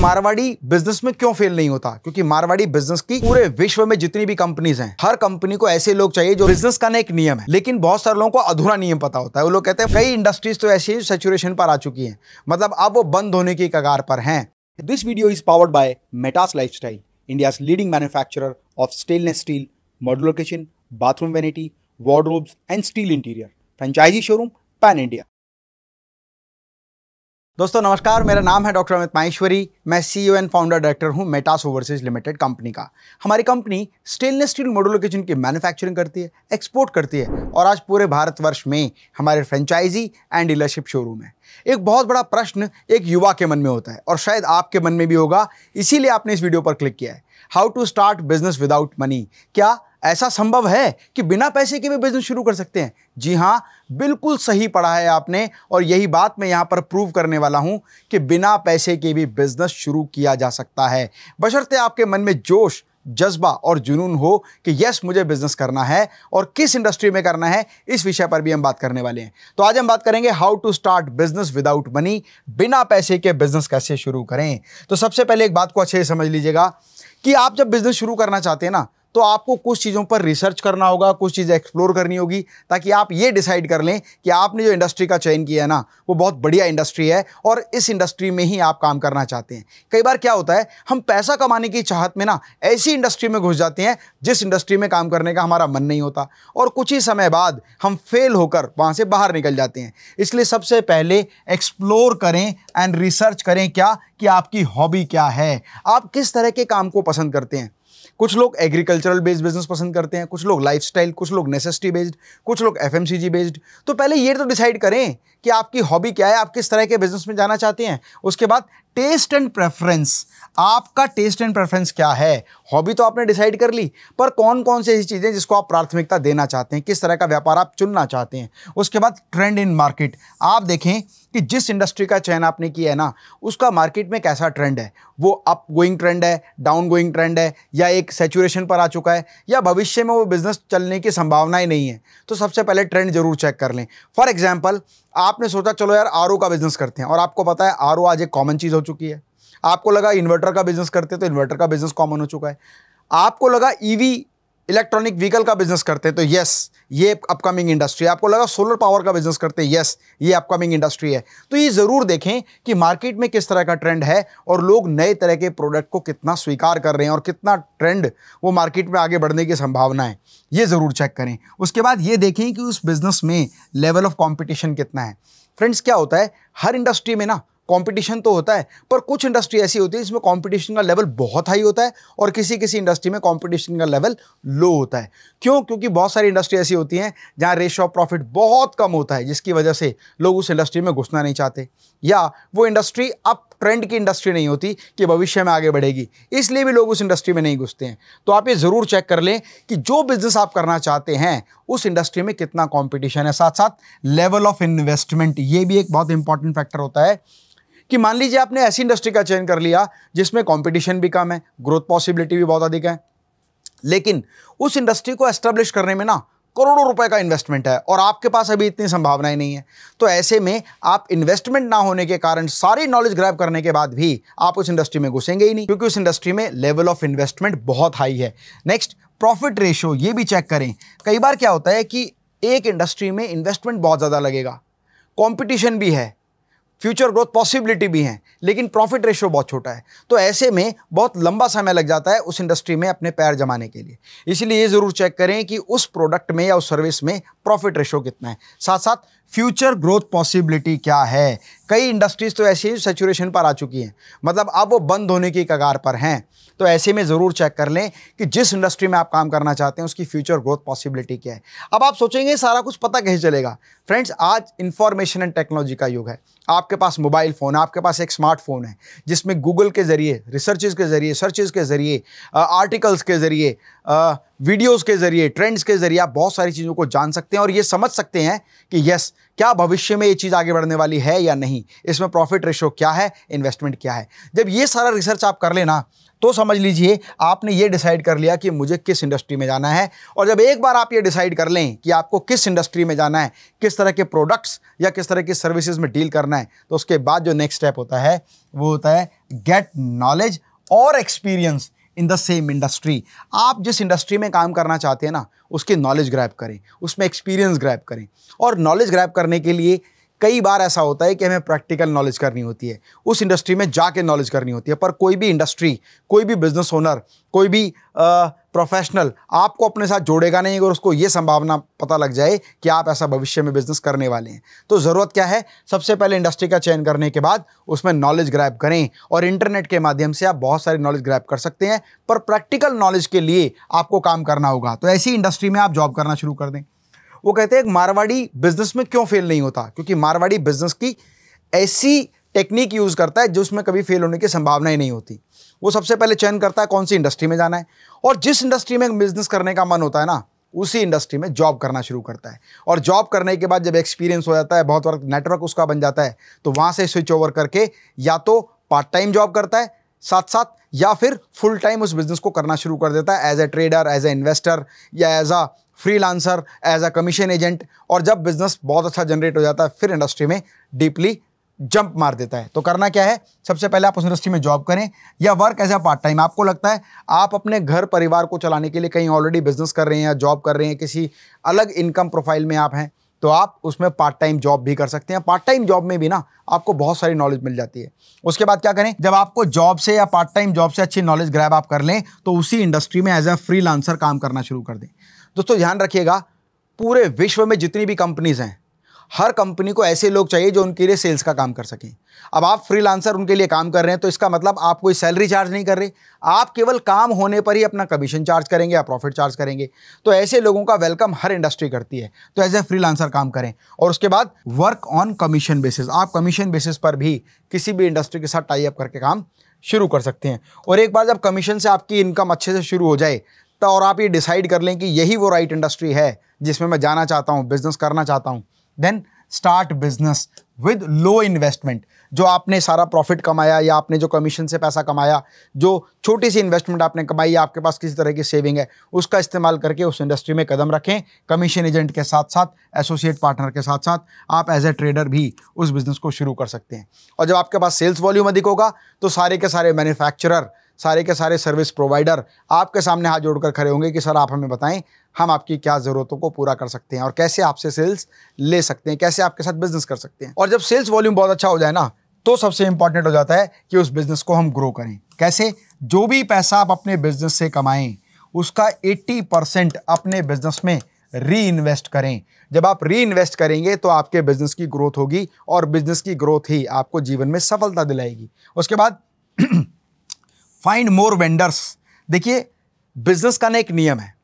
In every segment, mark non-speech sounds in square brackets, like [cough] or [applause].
Marwari business में क्यों fail नहीं होता क्योंकि मारवाड़ी बिजनेस की पूरे विश्व में जितनी भी कंपनीज हैं हर कंपनी को ऐसे लोग चाहिए जो बिजनेस का ना एक नियम है लेकिन बहुत सारे लोगों को अधूरा नियम पता होता है वो लोग कहते हैं कई इंडस्ट्रीज तो ऐसी सेचुरेशन पर आ चुकी है मतलब अब वो बंद होने की कगार पर है this video is powered by Metas lifestyle India leading manufacture of stainless steel modular kitchen bathroom vanity wardrobes and steel interior franchisee showroom pan India दोस्तों नमस्कार मेरा नाम है डॉक्टर अमित माहेश्वरी मैं C O and founder director हूं Metas overseas limited company का हमारी company stainless steel modular kitchen की मैन्युफैक्चरिंग करती है एक्सपोर्ट करती है और आज पूरे भारतवर्ष में हमारे फ्रेंचाइजी एंड डीलरशिप शोरूम है एक बहुत बड़ा प्रश्न एक युवा के मन में होता है और शायद आपके मन में भी होगा इसीलिए आपने इस वीडियो पर क्लिक किया है how to start business without money क्या ऐसा संभव है कि बिना पैसे के भी बिजनेस शुरू कर सकते हैं जी हाँ बिल्कुल सही पढ़ा है आपने और यही बात मैं यहाँ पर प्रूव करने वाला हूँ कि बिना पैसे के भी बिजनेस शुरू किया जा सकता है बशर्ते आपके मन में जोश जज्बा और जुनून हो कि यस मुझे बिजनेस करना है और किस इंडस्ट्री में करना है इस विषय पर भी हम बात करने वाले हैं तो आज हम बात करेंगे how to start business without money बिना पैसे के बिजनेस कैसे शुरू करें तो सबसे पहले एक बात को अच्छे से समझ लीजिएगा कि आप जब बिजनेस शुरू करना चाहते हैं ना तो आपको कुछ चीज़ों पर रिसर्च करना होगा कुछ चीज़ें एक्सप्लोर करनी होगी ताकि आप ये डिसाइड कर लें कि आपने जो इंडस्ट्री का चयन किया है ना वो बहुत बढ़िया इंडस्ट्री है और इस इंडस्ट्री में ही आप काम करना चाहते हैं कई बार क्या होता है हम पैसा कमाने की चाहत में ना ऐसी इंडस्ट्री में घुस जाते हैं जिस इंडस्ट्री में काम करने का हमारा मन नहीं होता और कुछ ही समय बाद हम फेल होकर वहाँ से बाहर निकल जाते हैं इसलिए सबसे पहले एक्सप्लोर करें एंड रिसर्च करें क्या कि आपकी हॉबी क्या है आप किस तरह के काम को पसंद करते हैं कुछ लोग एग्रीकल्चरल बेस्ड बिजनेस पसंद करते हैं कुछ लोग लाइफ कुछ लोग नेसेसिटी बेस्ड कुछ लोग एफ बेस्ड तो पहले ये तो डिसाइड करें कि आपकी हॉबी क्या है आप किस तरह के बिजनेस में जाना चाहते हैं उसके बाद टेस्ट एंड प्रेफरेंस आपका टेस्ट एंड प्रेफरेंस क्या है हॉबी तो आपने डिसाइड कर ली पर कौन कौन सी ऐसी चीज़ें जिसको आप प्राथमिकता देना चाहते हैं किस तरह का व्यापार आप चुनना चाहते हैं उसके बाद ट्रेंड इन मार्केट आप देखें कि जिस इंडस्ट्री का चयन आपने किया है ना उसका मार्केट में कैसा ट्रेंड है वो अप गोइंग ट्रेंड है डाउन गोइंग ट्रेंड है या एक सेचुरेशन पर आ चुका है या भविष्य में वो बिज़नेस चलने की संभावना ही नहीं है तो सबसे पहले ट्रेंड ज़रूर चेक कर लें फॉर एग्जाम्पल आपने सोचा चलो यार आर का बिज़नेस करते हैं और आपको पता है आर आज एक कॉमन चीज़ हो चुकी है आपको लगा इन्वर्टर का बिजनेस करते तो इन्वर्टर का बिजनेस कॉमन हो चुका है आपको लगा ईवी इलेक्ट्रॉनिक व्हीकल का बिजनेस करते तो यस ये अपकमिंग इंडस्ट्री आपको लगा सोलर पावर का बिजनेस करते यस ये अपकमिंग इंडस्ट्री है तो ये ज़रूर देखें कि मार्केट में किस तरह का ट्रेंड है और लोग नए तरह के प्रोडक्ट को कितना स्वीकार कर रहे हैं और कितना ट्रेंड वो मार्केट में आगे बढ़ने की संभावना है ये ज़रूर चेक करें उसके बाद ये देखें कि उस बिज़नेस में लेवल ऑफ कॉम्पिटिशन कितना है फ्रेंड्स क्या होता है हर इंडस्ट्री में ना कंपटीशन तो होता है पर कुछ इंडस्ट्री ऐसी होती है जिसमें कंपटीशन का लेवल बहुत हाई होता है और किसी किसी इंडस्ट्री में कंपटीशन का लेवल लो होता है क्यों क्योंकि बहुत सारी इंडस्ट्री ऐसी होती हैं जहाँ रेशो ऑफ प्रॉफिट बहुत कम होता है जिसकी वजह से लोग उस इंडस्ट्री में घुसना नहीं चाहते या वो इंडस्ट्री अप ट्रेंड की इंडस्ट्री नहीं होती कि भविष्य में आगे बढ़ेगी इसलिए भी लोग उस इंडस्ट्री में नहीं घुसते हैं तो आप ये ज़रूर चेक कर लें कि जो बिज़नेस आप करना चाहते हैं उस इंडस्ट्री में कितना कॉम्पिटिशन है साथ साथ लेवल ऑफ इन्वेस्टमेंट ये भी एक बहुत इंपॉर्टेंट फैक्टर होता है कि मान लीजिए आपने ऐसी इंडस्ट्री का चयन कर लिया जिसमें कॉम्पिटिशन भी कम है ग्रोथ पॉसिबिलिटी भी बहुत अधिक है लेकिन उस इंडस्ट्री को एस्टेब्लिश करने में ना करोड़ों रुपए का इन्वेस्टमेंट है और आपके पास अभी इतनी संभावनाएं नहीं है तो ऐसे में आप इन्वेस्टमेंट ना होने के कारण सारी नॉलेज ग्रैब करने के बाद भी आप उस इंडस्ट्री में घुसेंगे ही नहीं क्योंकि उस इंडस्ट्री में लेवल ऑफ इन्वेस्टमेंट बहुत हाई है नेक्स्ट प्रॉफिट रेशियो ये भी चेक करें कई बार क्या होता है कि एक इंडस्ट्री में इन्वेस्टमेंट बहुत ज़्यादा लगेगा कॉम्पिटिशन भी है फ्यूचर ग्रोथ पॉसिबिलिटी भी हैं लेकिन प्रॉफिट रेशियो बहुत छोटा है तो ऐसे में बहुत लंबा समय लग जाता है उस इंडस्ट्री में अपने पैर जमाने के लिए इसलिए ये ज़रूर चेक करें कि उस प्रोडक्ट में या उस सर्विस में प्रॉफिट रेशियो कितना है साथ साथ फ्यूचर ग्रोथ पॉसिबिलिटी क्या है कई इंडस्ट्रीज़ तो ऐसी सेचुरेशन पर आ चुकी हैं मतलब अब वो बंद होने की कगार पर हैं तो ऐसे में ज़रूर चेक कर लें कि जिस इंडस्ट्री में आप काम करना चाहते हैं उसकी फ्यूचर ग्रोथ पॉसिबिलिटी क्या है अब आप सोचेंगे सारा कुछ पता कहीं चलेगा फ्रेंड्स आज इन्फॉर्मेशन एंड टेक्नोलॉजी का युग है आपके पास मोबाइल फ़ोन आपके पास एक स्मार्टफोन है जिसमें गूगल के ज़रिए रिसर्चेज के ज़रिए सर्चेज के ज़रिए आर्टिकल्स के ज़रिए वीडियोस के जरिए ट्रेंड्स के जरिए आप बहुत सारी चीज़ों को जान सकते हैं और ये समझ सकते हैं कि यस क्या भविष्य में ये चीज़ आगे बढ़ने वाली है या नहीं इसमें प्रॉफिट रेशो क्या है इन्वेस्टमेंट क्या है जब ये सारा रिसर्च आप कर लेना तो समझ लीजिए आपने ये डिसाइड कर लिया कि मुझे किस इंडस्ट्री में जाना है और जब एक बार आप ये डिसाइड कर लें कि आपको किस इंडस्ट्री में जाना है किस तरह के प्रोडक्ट्स या किस तरह की सर्विसेज में डील करना है तो उसके बाद जो नेक्स्ट स्टेप होता है वो होता है गेट नॉलेज और experience in the same industry आप जिस इंडस्ट्री में काम करना चाहते हैं ना उसकी नॉलेज ग्रैप करें उसमें एक्सपीरियंस ग्रैप करें और नॉलेज ग्रैप करने के लिए कई बार ऐसा होता है कि हमें प्रैक्टिकल नॉलेज करनी होती है उस इंडस्ट्री में जाके नॉलेज करनी होती है पर कोई भी इंडस्ट्री कोई भी बिजनेस ओनर कोई भी प्रोफेशनल आपको अपने साथ जोड़ेगा नहीं अगर उसको ये संभावना पता लग जाए कि आप ऐसा भविष्य में बिजनेस करने वाले हैं तो ज़रूरत क्या है सबसे पहले इंडस्ट्री का चयन करने के बाद उसमें नॉलेज ग्रैप करें और इंटरनेट के माध्यम से आप बहुत सारी नॉलेज ग्रैप कर सकते हैं पर प्रैक्टिकल नॉलेज के लिए आपको काम करना होगा तो ऐसी इंडस्ट्री में आप जॉब करना शुरू कर दें वो कहते हैं मारवाड़ी बिजनेस में क्यों फेल नहीं होता क्योंकि मारवाड़ी बिजनेस की ऐसी टेक्निक यूज़ करता है जिसमें कभी फेल होने की संभावना ही नहीं होती वो सबसे पहले चयन करता है कौन सी इंडस्ट्री में जाना है और जिस इंडस्ट्री में बिजनेस करने का मन होता है ना उसी इंडस्ट्री में जॉब करना शुरू करता है और जॉब करने के बाद जब एक्सपीरियंस हो जाता है बहुत वर्क नेटवर्क उसका बन जाता है तो वहाँ से स्विच ओवर करके या तो पार्ट टाइम जॉब करता है साथ साथ या फिर फुल टाइम उस बिज़नेस को करना शुरू कर देता है as a trader as a investor या as a free as a commission agent और जब बिज़नेस बहुत अच्छा जनरेट हो जाता है फिर इंडस्ट्री में डीपली जंप मार देता है तो करना क्या है सबसे पहले आप उस इंडस्ट्री में जॉब करें या work as a part time आपको लगता है आप अपने घर परिवार को चलाने के लिए कहीं ऑलरेडी बिजनेस कर रहे हैं या जॉब कर रहे हैं किसी अलग इनकम प्रोफाइल में आप हैं तो आप उसमें पार्ट टाइम जॉब भी कर सकते हैं पार्ट टाइम जॉब में भी ना आपको बहुत सारी नॉलेज मिल जाती है उसके बाद क्या करें जब आपको जॉब से या पार्ट टाइम जॉब से अच्छी नॉलेज ग्रैब आप कर लें तो उसी इंडस्ट्री में एज अ फ्री काम करना शुरू कर दें दोस्तों ध्यान रखिएगा पूरे विश्व में जितनी भी कंपनीज हैं हर कंपनी को ऐसे लोग चाहिए जो उनके लिए सेल्स का काम कर सकें अब आप फ्रीलांसर उनके लिए काम कर रहे हैं तो इसका मतलब आप कोई सैलरी चार्ज नहीं कर रहे आप केवल काम होने पर ही अपना कमीशन चार्ज करेंगे या प्रॉफिट चार्ज करेंगे तो ऐसे लोगों का वेलकम हर इंडस्ट्री करती है तो एज ए फ्री काम करें और उसके बाद वर्क ऑन कमीशन बेसिस आप कमीशन बेसिस पर भी किसी भी इंडस्ट्री के साथ टाई अप करके काम शुरू कर सकते हैं और एक बार जब कमीशन से आपकी इनकम अच्छे से शुरू हो जाए तो और आप ये डिसाइड कर लें कि यही वो राइट इंडस्ट्री है जिसमें मैं जाना चाहता हूँ बिज़नेस करना चाहता हूँ then start business with low investment जो आपने सारा प्रॉफिट कमाया या आपने जो कमीशन से पैसा कमाया जो छोटी सी इन्वेस्टमेंट आपने कमाई या आपके पास किसी तरह की सेविंग है उसका इस्तेमाल करके उस इंडस्ट्री में कदम रखें कमीशन एजेंट के साथ साथ एसोसिएट पार्टनर के साथ साथ आप एज ए ट्रेडर भी उस बिज़नेस को शुरू कर सकते हैं और जब आपके पास सेल्स वॉल्यूम अधिक होगा तो सारे के सारे मैन्युफैक्चरर सारे के सारे सर्विस प्रोवाइडर आपके सामने हाथ जोड़कर खड़े होंगे कि सर आप हमें बताएं हम आपकी क्या ज़रूरतों को पूरा कर सकते हैं और कैसे आपसे सेल्स ले सकते हैं कैसे आपके साथ बिजनेस कर सकते हैं और जब सेल्स वॉल्यूम बहुत अच्छा हो जाए ना तो सबसे इंपॉर्टेंट हो जाता है कि उस बिज़नेस को हम ग्रो करें कैसे जो भी पैसा आप अपने बिज़नेस से कमाएँ उसका 80 परसेंट अपने बिज़नेस में री इन्वेस्ट करें जब आप री इन्वेस्ट करेंगे तो आपके बिज़नेस की ग्रोथ होगी और बिज़नेस की ग्रोथ ही आपको जीवन में सफलता दिलाएगी उसके बाद [clears throat] फाइंड मोर वेंडर्स देखिए बिजनेस का ना एक नियम है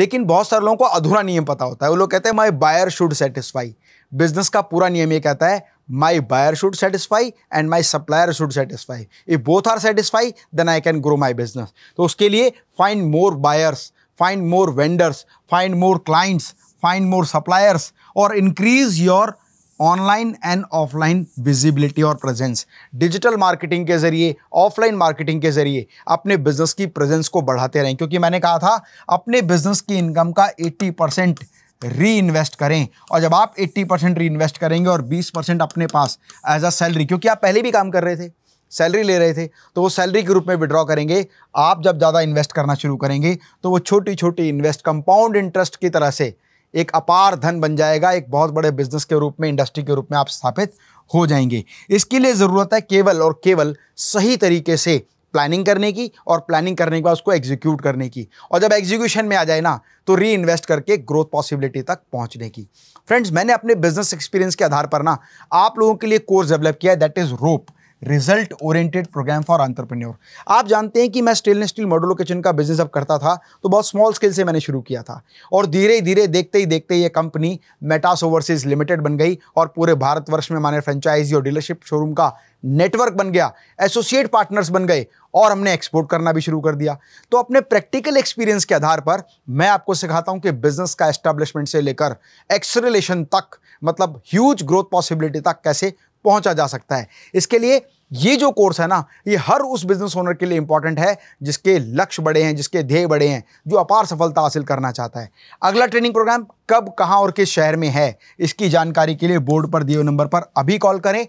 लेकिन बहुत सारे लोगों को अधूरा नियम पता होता है वो लोग कहते हैं my buyer should satisfy business का पूरा नियम ये कहता है my buyer should satisfy and my supplier should satisfy if both are satisfy then I can grow my business तो उसके लिए find more buyers find more vendors find more clients find more suppliers और increase your online and offline visibility और presence digital marketing के जरिए offline marketing के जरिए अपने बिजनेस की प्रेजेंस को बढ़ाते रहें क्योंकि मैंने कहा था अपने बिजनेस की इनकम का 80 परसेंट री इन्वेस्ट करें और जब आप 80 परसेंट री इन्वेस्ट करेंगे और 20 परसेंट अपने पास एज अ सैलरी क्योंकि आप पहले भी काम कर रहे थे सैलरी ले रहे थे तो वो सैलरी के रूप में विड्रॉ करेंगे आप जब ज़्यादा इन्वेस्ट करना शुरू करेंगे तो वो छोटी छोटी इन्वेस्ट कंपाउंड इंटरेस्ट की तरह से एक अपार धन बन जाएगा एक बहुत बड़े बिजनेस के रूप में इंडस्ट्री के रूप में आप स्थापित हो जाएंगे इसके लिए ज़रूरत है केवल और केवल सही तरीके से प्लानिंग करने की और प्लानिंग करने के बाद उसको एग्जीक्यूट करने की और जब एग्जीक्यूशन में आ जाए ना तो री इन्वेस्ट करके ग्रोथ पॉसिबिलिटी तक पहुंचने की फ्रेंड्स मैंने अपने बिजनेस एक्सपीरियंस के आधार पर ना आप लोगों के लिए कोर्स डेवलप किया है that is rope result oriented program for entrepreneur आप जानते हैं कि मैं स्टेनलेस स्टील मॉडलो किचन का बिजनेस अब करता था तो बहुत स्मॉल स्केल से मैंने शुरू किया था और धीरे धीरे देखते ही देखते ही ये कंपनी मेटास ओवरसीज लिमिटेड बन गई और पूरे भारतवर्ष में माने फ्रेंचाइजी और डीलरशिप शोरूम का नेटवर्क बन गया एसोसिएट पार्टनर्स बन गए और हमने एक्सपोर्ट करना भी शुरू कर दिया तो अपने प्रैक्टिकल एक्सपीरियंस के आधार पर मैं आपको सिखाता हूं कि बिजनेस का एस्टेब्लिशमेंट से लेकर एक्सरेलेशन तक मतलब ह्यूज ग्रोथ पॉसिबिलिटी तक कैसे पहुंचा जा सकता है इसके लिए ये जो कोर्स है ना ये हर उस बिजनेस ओनर के लिए इंपॉर्टेंट है जिसके लक्ष्य बड़े हैं जिसके ध्येय बड़े हैं जो अपार सफलता हासिल करना चाहता है अगला ट्रेनिंग प्रोग्राम कब कहाँ और किस शहर में है इसकी जानकारी के लिए बोर्ड पर दिए नंबर पर अभी कॉल करें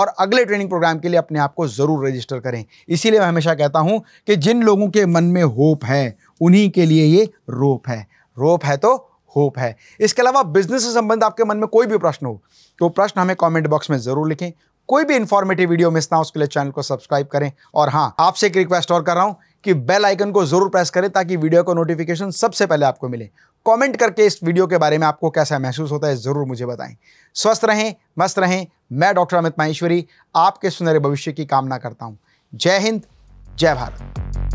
और अगले ट्रेनिंग प्रोग्राम के लिए अपने आप को ज़रूर रजिस्टर करें इसीलिए मैं हमेशा कहता हूँ कि जिन लोगों के मन में होप है उन्हीं के लिए ये रोप है रोप है तो होप है इसके अलावा बिजनेस से संबंध आपके मन में कोई भी प्रश्न हो तो प्रश्न हमें कमेंट बॉक्स में ज़रूर लिखें कोई भी इंफॉर्मेटिव वीडियो मिस ना उसके लिए चैनल को सब्सक्राइब करें और हाँ आपसे एक रिक्वेस्ट और कर रहा हूं कि बेल आइकन को जरूर प्रेस करें ताकि वीडियो का नोटिफिकेशन सबसे पहले आपको मिले कमेंट करके इस वीडियो के बारे में आपको कैसा महसूस होता है ज़रूर मुझे बताएं स्वस्थ रहें मस्त रहें मैं डॉक्टर अमित माहेश्वरी आपके सुनहरे भविष्य की कामना करता हूँ जय हिंद जय भारत